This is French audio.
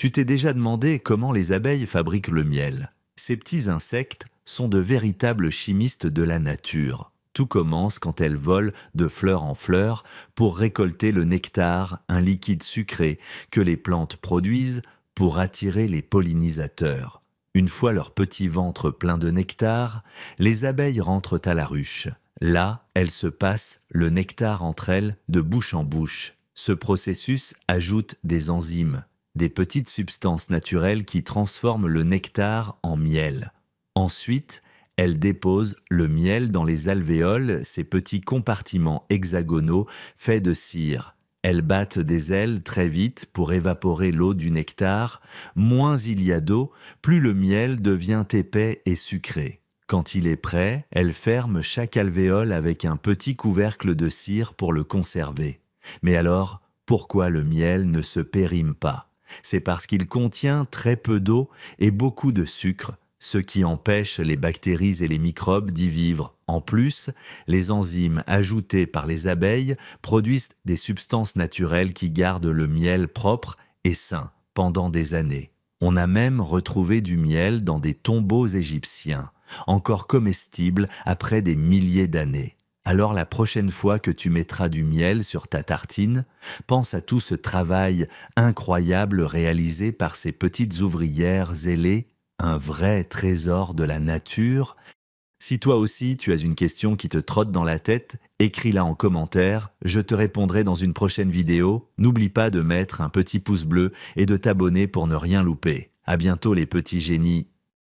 Tu t'es déjà demandé comment les abeilles fabriquent le miel. Ces petits insectes sont de véritables chimistes de la nature. Tout commence quand elles volent de fleur en fleur pour récolter le nectar, un liquide sucré que les plantes produisent pour attirer les pollinisateurs. Une fois leur petit ventre plein de nectar, les abeilles rentrent à la ruche. Là, elles se passent le nectar entre elles de bouche en bouche. Ce processus ajoute des enzymes, des petites substances naturelles qui transforment le nectar en miel. Ensuite, elles déposent le miel dans les alvéoles, ces petits compartiments hexagonaux faits de cire. Elles battent des ailes très vite pour évaporer l'eau du nectar. Moins il y a d'eau, plus le miel devient épais et sucré. Quand il est prêt, elles ferment chaque alvéole avec un petit couvercle de cire pour le conserver. Mais alors, pourquoi le miel ne se périme pas c'est parce qu'il contient très peu d'eau et beaucoup de sucre, ce qui empêche les bactéries et les microbes d'y vivre. En plus, les enzymes ajoutées par les abeilles produisent des substances naturelles qui gardent le miel propre et sain pendant des années. On a même retrouvé du miel dans des tombeaux égyptiens, encore comestibles après des milliers d'années. Alors la prochaine fois que tu mettras du miel sur ta tartine, pense à tout ce travail incroyable réalisé par ces petites ouvrières ailées, un vrai trésor de la nature. Si toi aussi tu as une question qui te trotte dans la tête, écris-la en commentaire, je te répondrai dans une prochaine vidéo. N'oublie pas de mettre un petit pouce bleu et de t'abonner pour ne rien louper. À bientôt les petits génies